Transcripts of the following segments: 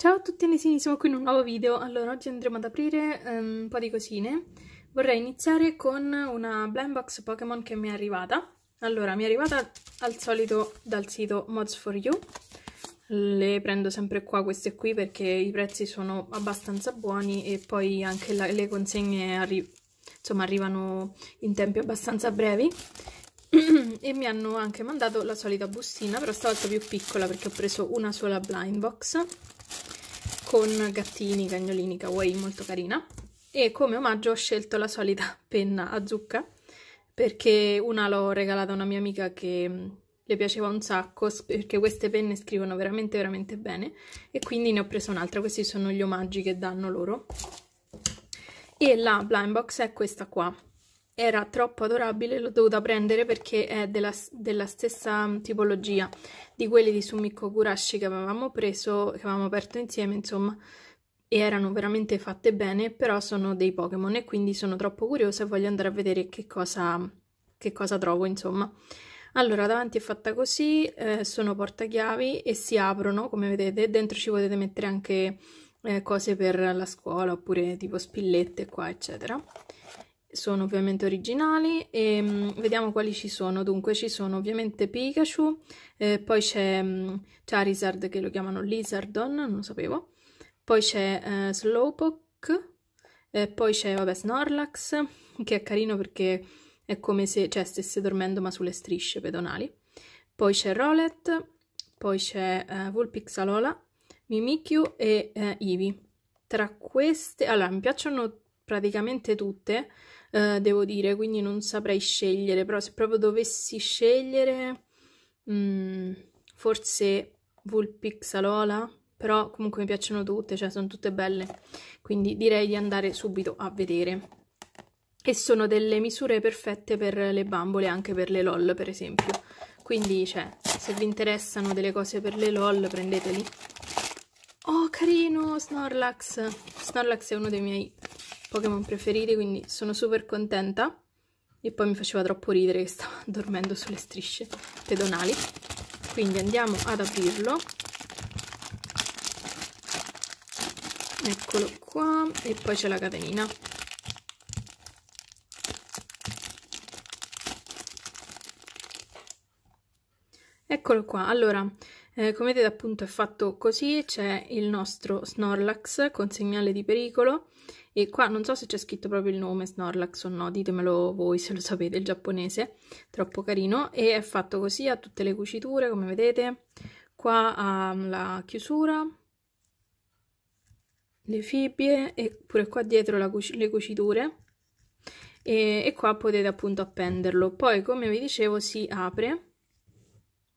Ciao a tutti Alesini, siamo qui in un nuovo video. Allora, oggi andremo ad aprire um, un po' di cosine. Vorrei iniziare con una blind box Pokémon che mi è arrivata. Allora, mi è arrivata al solito dal sito Mods4You. Le prendo sempre qua queste qui perché i prezzi sono abbastanza buoni e poi anche la, le consegne arri insomma, arrivano in tempi abbastanza brevi e mi hanno anche mandato la solita bustina, però stavolta più piccola perché ho preso una sola blind box con gattini, cagnolini, kawaii, molto carina. E come omaggio ho scelto la solita penna a zucca, perché una l'ho regalata a una mia amica che mm, le piaceva un sacco, perché queste penne scrivono veramente veramente bene, e quindi ne ho preso un'altra, questi sono gli omaggi che danno loro. E la blind box è questa qua, era troppo adorabile, l'ho dovuta prendere perché è della, della, stessa mm, tipologia di quelli di Sumiko Kurashi che avevamo preso, che avevamo aperto insieme, insomma, e erano veramente fatte bene, però sono dei Pokémon e quindi sono troppo curiosa e voglio andare a vedere che cosa, che cosa trovo, insomma. Allora, davanti è fatta così, eh, sono portachiavi e si aprono, come vedete, dentro ci potete mettere anche eh, cose per la scuola oppure tipo spillette qua, eccetera sono ovviamente originali e ehm, mh, vediamo quali ci sono. Dunque ci sono ovviamente Pikachu, eh, poi c'è mm, Charizard che lo chiamano Lizardon, non lo sapevo, poi c'è eh, Slowpoke, eh, poi c'è vabbè Snorlax che è carino perché è come se cioè, stesse dormendo ma sulle strisce pedonali, poi c'è Rolet, poi c'è eh, Alola Mimikyu e eh, Eevee. Tra queste, allora mi piacciono praticamente tutte, eh, devo dire, quindi non saprei scegliere, però se proprio dovessi scegliere, mh, mm, forse Vulpixalola, però comunque mi piacciono tutte, cioè sono tutte belle, quindi direi di andare subito a vedere. E sono delle misure perfette per le bambole, anche per le LOL per esempio. Quindi, cioè, se vi interessano delle cose per le LOL, prendeteli. Oh, carino, Snorlax! Snorlax è uno dei miei Pokémon preferiti, quindi sono super contenta. E poi mi faceva troppo ridere che stava dormendo sulle strisce pedonali. Quindi andiamo ad aprirlo. Eccolo qua. E poi c'è la catenina. Eccolo qua. Allora, eh, come vedete appunto è fatto così. C'è il nostro Snorlax con segnale di pericolo e qua non so se c'è scritto proprio il nome Snorlax o no, ditemelo voi se lo sapete, il giapponese, troppo carino, e è fatto così, ha tutte le cuciture come vedete, qua ha um, la chiusura, le fibbie e pure qua dietro cu le cuciture e, e qua potete appunto appenderlo, poi come vi dicevo si apre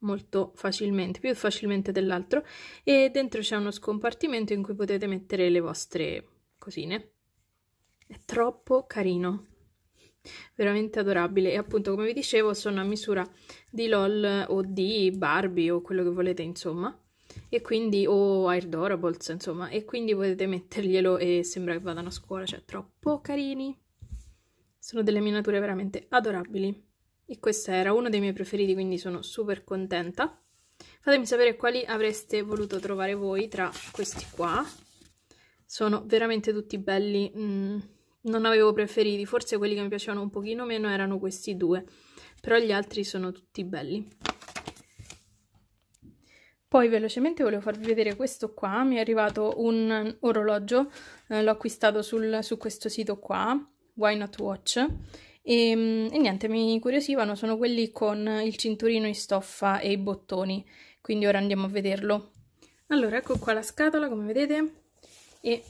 molto facilmente, più facilmente dell'altro, e dentro c'è uno scompartimento in cui potete mettere le vostre cosine è troppo carino veramente adorabile e appunto come vi dicevo sono a misura di LOL o di Barbie o quello che volete insomma e quindi o Airdorables insomma e quindi potete metterglielo e sembra che vadano a scuola cioè troppo carini sono delle miniature veramente adorabili e questo era uno dei miei preferiti quindi sono super contenta fatemi sapere quali avreste voluto trovare voi tra questi qua sono veramente tutti belli mm non avevo preferiti, forse quelli che mi piacevano un pochino meno erano questi due, però gli altri sono tutti belli. Poi velocemente volevo farvi vedere questo qua, mi è arrivato un orologio, eh, l'ho acquistato sul, su questo sito qua, Why Not Watch, e, mm, e, niente, mi curiosivano, sono quelli con il cinturino in stoffa e i bottoni, quindi ora andiamo a vederlo. Allora, ecco qua la scatola, come vedete, e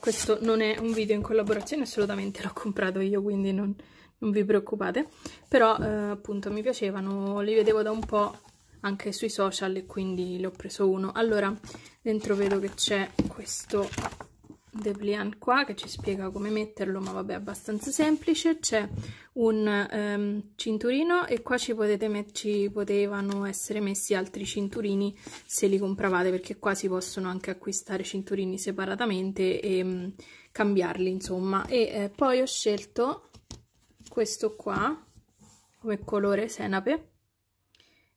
questo non è un video in collaborazione assolutamente, l'ho comprato io quindi non, non vi preoccupate, però eh, appunto mi piacevano, li vedevo da un po' anche sui social e quindi ne ho preso uno. Allora, dentro vedo che c'è questo Depliant qua che ci spiega come metterlo ma vabbè è abbastanza semplice c'è un um, cinturino e qua ci, ci, potevano essere messi altri cinturini se li compravate perché qua si possono anche acquistare cinturini separatamente e um, cambiarli insomma e eh, poi ho scelto questo qua come colore senape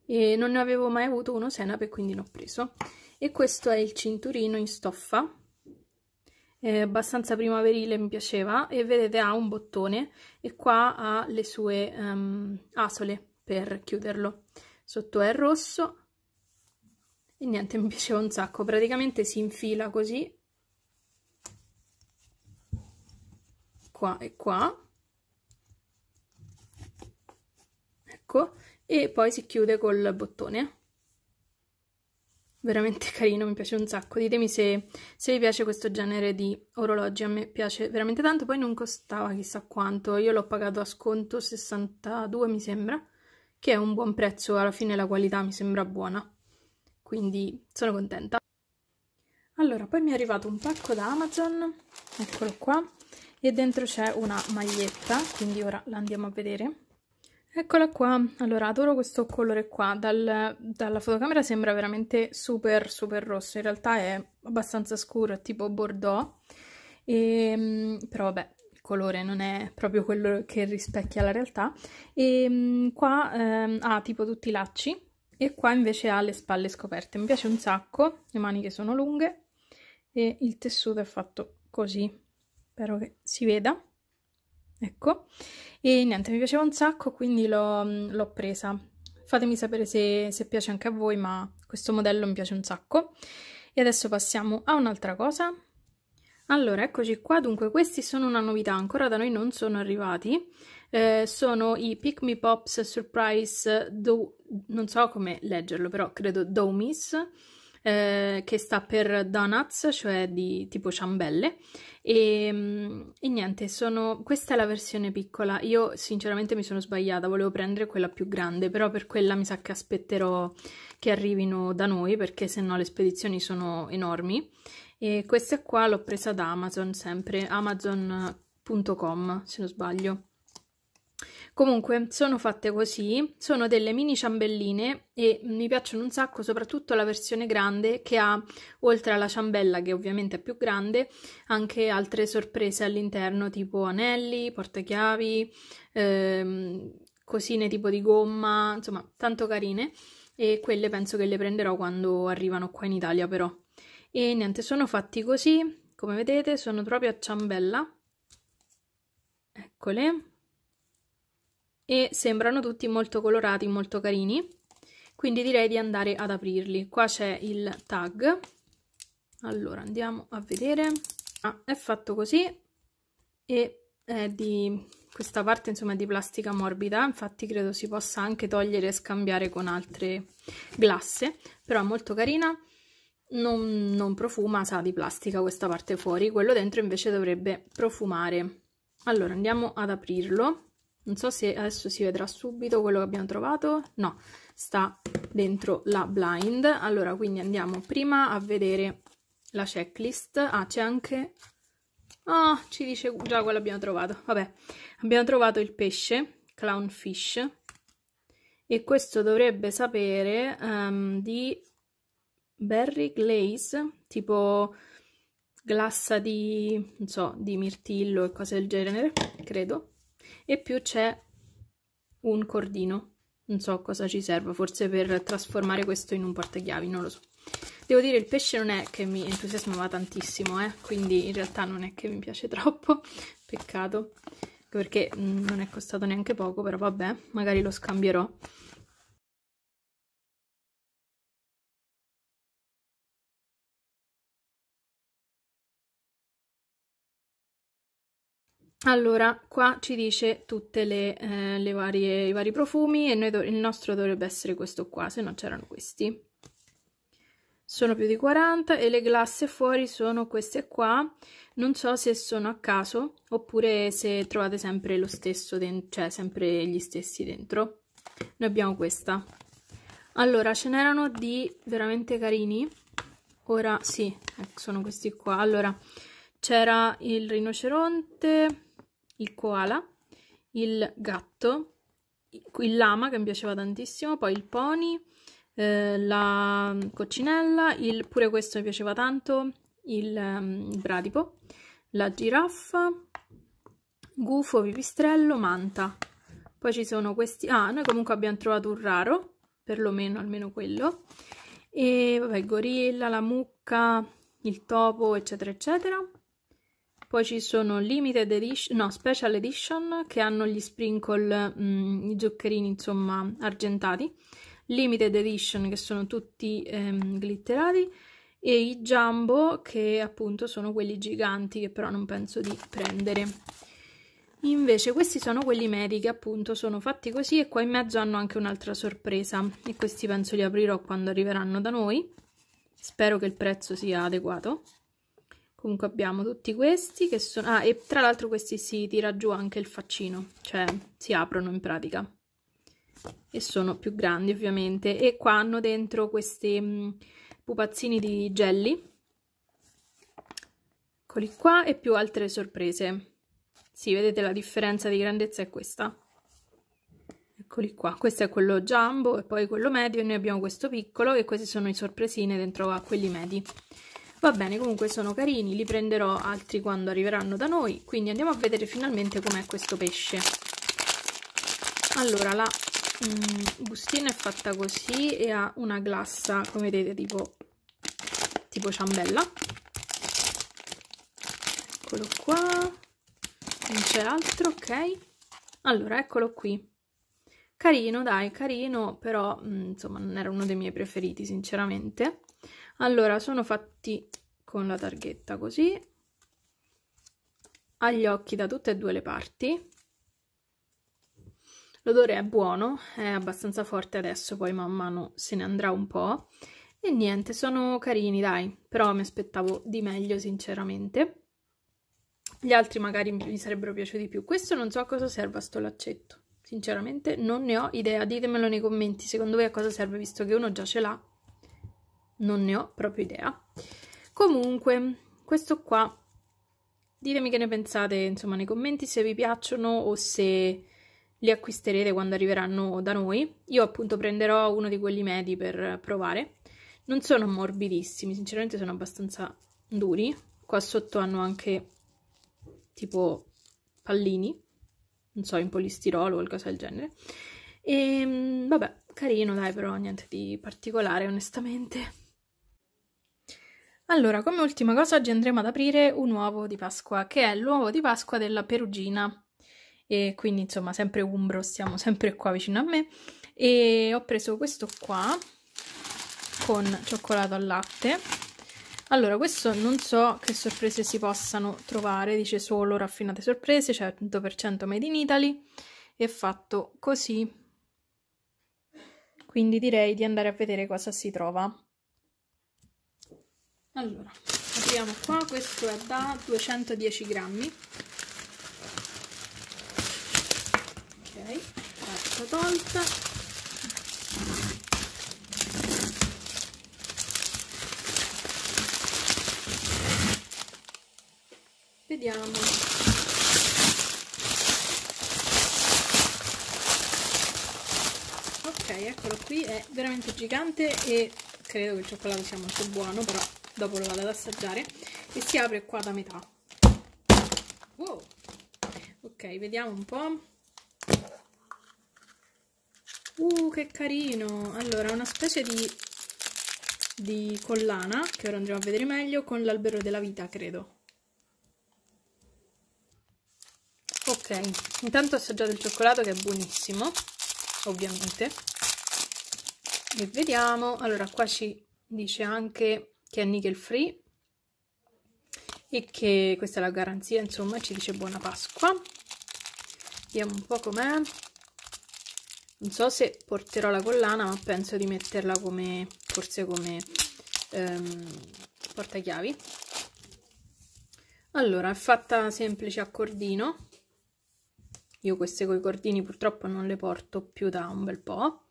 e non ne avevo mai avuto uno senape quindi l'ho preso e questo è il cinturino in stoffa eh, abbastanza primaverile, mi piaceva, e vedete ha un bottone e qua ha le sue um, asole per chiuderlo. Sotto è rosso e niente, mi piaceva un sacco, praticamente si infila così, qua e qua, ecco, e poi si chiude col bottone veramente carino, mi piace un sacco. Ditemi se, se, vi piace questo genere di orologi, a me piace veramente tanto, poi non costava chissà quanto, io l'ho pagato a sconto 62 mi sembra, che è un buon prezzo, alla fine la qualità mi sembra buona, quindi sono contenta. Allora, poi mi è arrivato un pacco da Amazon, eccolo qua, e dentro c'è una maglietta, quindi ora la andiamo a vedere. Eccola qua, allora adoro questo colore qua, Dal, dalla fotocamera sembra veramente super super rosso, in realtà è abbastanza scuro, è tipo bordeaux, e, ehm, però vabbè il colore non è proprio quello che rispecchia la realtà, e ehm, qua eh, ha tipo tutti i lacci e qua invece ha le spalle scoperte, mi piace un sacco, le maniche sono lunghe e il tessuto è fatto così, spero che si veda ecco e niente mi piaceva un sacco quindi l'ho presa fatemi sapere se, se piace anche a voi ma questo modello mi piace un sacco e adesso passiamo a un'altra cosa allora, eccoci qua, dunque questi sono una novità, ancora da noi non sono arrivati, eh, sono i Pick Me Pops Surprise, Do non so come leggerlo però, credo Domies, eh, che sta per donuts, cioè di tipo ciambelle. E, mm, e niente, sono... questa è la versione piccola. Io sinceramente mi sono sbagliata, volevo prendere quella più grande, però per quella mi sa che aspetterò che arrivino da noi perché se no le spedizioni sono enormi. E questa qua l'ho presa da Amazon sempre, amazon.com se non sbaglio. Comunque sono fatte così, sono delle mini ciambelline e mi piacciono un sacco, soprattutto la versione grande che ha, oltre alla ciambella che ovviamente è più grande, anche altre sorprese all'interno tipo anelli, portachiavi, ehm, cosine tipo di gomma, insomma tanto carine e quelle penso che le prenderò quando arrivano qua in Italia però. E niente, sono fatti così, come vedete sono proprio a ciambella, eccole e sembrano tutti molto colorati, molto carini, quindi direi di andare ad aprirli. Qua c'è il tag, allora andiamo a vedere, ah, è fatto così e è di questa parte insomma di plastica morbida, infatti credo si possa anche togliere e scambiare con altre glasse, però è molto carina, non, non profuma, sa di plastica questa parte fuori, quello dentro invece dovrebbe profumare. Allora andiamo ad aprirlo non so se adesso si vedrà subito quello che abbiamo trovato no sta dentro la blind allora quindi andiamo prima a vedere la checklist ah c'è anche ah oh, ci dice già quello che abbiamo trovato vabbè abbiamo trovato il pesce clownfish e questo dovrebbe sapere um, di berry glaze tipo glassa di non so di mirtillo e cose del genere credo e più c'è un cordino non so cosa ci serva forse per trasformare questo in un portachiavi non lo so devo dire il pesce non è che mi entusiasmava tantissimo eh? quindi in realtà non è che mi piace troppo peccato perché mm, non è costato neanche poco però vabbè magari lo scambierò Allora, qua ci dice tutti eh, i vari profumi e il nostro dovrebbe essere questo qua, se non c'erano questi. Sono più di 40 e le glasse fuori sono queste qua. Non so se sono a caso oppure se trovate sempre lo stesso, cioè sempre gli stessi dentro. Noi abbiamo questa. Allora, ce n'erano di veramente carini. Ora, sì, eh, sono questi qua. Allora, c'era il rinoceronte, il koala, il gatto, il lama che mi piaceva tantissimo, poi il pony, eh, la coccinella, il, pure questo mi piaceva tanto, il, um, il bradipo, la giraffa, gufo, pipistrello, manta. Poi ci sono questi... Ah, noi comunque abbiamo trovato un raro, perlomeno almeno quello. E vabbè, il gorilla, la mucca, il topo, eccetera, eccetera. Poi ci sono limited edition, no, special edition che hanno gli sprinkle, mh, mm, i zuccherini insomma argentati, limited edition che sono tutti ehm, glitterati e i jumbo che appunto sono quelli giganti che però non penso di prendere. Invece questi sono quelli medi che appunto sono fatti così e qua in mezzo hanno anche un'altra sorpresa e questi penso li aprirò quando arriveranno da noi. Spero che il prezzo sia adeguato comunque abbiamo tutti questi che sono ah e tra l'altro questi si tira giù anche il faccino cioè si aprono in pratica e sono più grandi ovviamente e qua hanno dentro questi mh, mm, pupazzini di jelly eccoli qua e più altre sorprese sì vedete la differenza di grandezza è questa eccoli qua questo è quello jumbo e poi quello medio e noi abbiamo questo piccolo e questi sono i sorpresine dentro a quelli medi Va bene, comunque sono carini, li prenderò altri quando arriveranno da noi, quindi andiamo a vedere finalmente com'è questo pesce. Allora, la mm, bustina è fatta così e ha una glassa, come vedete, tipo, tipo ciambella. Eccolo qua, non c'è altro, ok. Allora, eccolo qui. Carino, dai, carino, però mh, mm, insomma non era uno dei miei preferiti, sinceramente. Allora, sono fatti con la targhetta così, agli occhi da tutte e due le parti. L'odore è buono, è abbastanza forte adesso, poi man mano se ne andrà un po'. E niente, sono carini, dai, però mi aspettavo di meglio, sinceramente. Gli altri magari mi sarebbero piaciuti più. Questo non so a cosa serva sto laccetto, sinceramente non ne ho idea. Ditemelo nei commenti, secondo voi a cosa serve, visto che uno già ce l'ha non ne ho proprio idea. Comunque, questo qua, ditemi che ne pensate, insomma, nei commenti se vi piacciono o se li acquisterete quando arriveranno da noi. Io appunto prenderò uno di quelli medi per provare. Non sono morbidissimi, sinceramente sono abbastanza duri. Qua sotto hanno anche tipo pallini, non so, in polistirolo o qualcosa del genere. E ehm, vabbè, carino dai, però niente di particolare onestamente. Allora, come ultima cosa oggi andremo ad aprire un uovo di Pasqua, che è l'uovo di Pasqua della Perugina. E quindi, insomma, sempre umbro, stiamo sempre qua vicino a me. E ho preso questo qua, con cioccolato al latte. Allora, questo non so che sorprese si possano trovare, dice solo raffinate sorprese, 100% cioè made in Italy, E fatto così. Quindi direi di andare a vedere cosa si trova allora apriamo qua questo è da 210 grammi ok carta ecco, tolta vediamo ok eccolo qui, è veramente gigante e credo che il cioccolato sia molto buono, però dopo lo vado ad assaggiare e si apre qua da metà wow ok vediamo un po' uh che carino allora una specie di, di collana che ora andremo a vedere meglio con l'albero della vita credo ok intanto assaggiate il cioccolato che è buonissimo ovviamente e vediamo allora qua ci dice anche che è nickel free e che questa è la garanzia insomma ci dice buona Pasqua vediamo un po' com'è non so se porterò la collana ma penso di metterla come forse come ehm, portachiavi allora è fatta semplice a cordino io queste coi cordini purtroppo non le porto più da un bel po'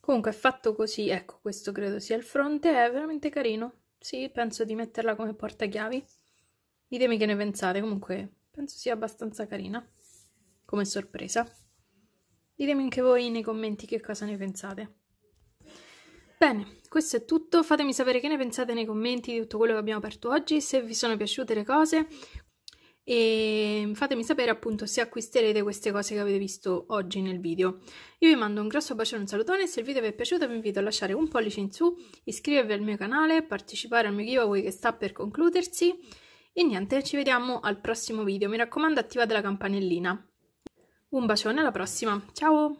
comunque è fatto così ecco questo credo sia il fronte è veramente carino sì, penso di metterla come portachiavi. Ditemi che ne pensate, comunque penso sia abbastanza carina come sorpresa. Ditemi anche voi nei commenti che cosa ne pensate. Bene, questo è tutto, fatemi sapere che ne pensate nei commenti di tutto quello che abbiamo aperto oggi, se vi sono piaciute le cose, e ehm, fatemi sapere appunto se acquisterete queste cose che avete visto oggi nel video. Io vi mando un grosso bacione un salutone, se il video vi è piaciuto vi invito a lasciare un pollice in su, iscrivervi al mio canale, partecipare al mio giveaway che sta per concludersi e niente, ci vediamo al prossimo video, mi raccomando attivate la campanellina. Un bacione, alla prossima, ciao!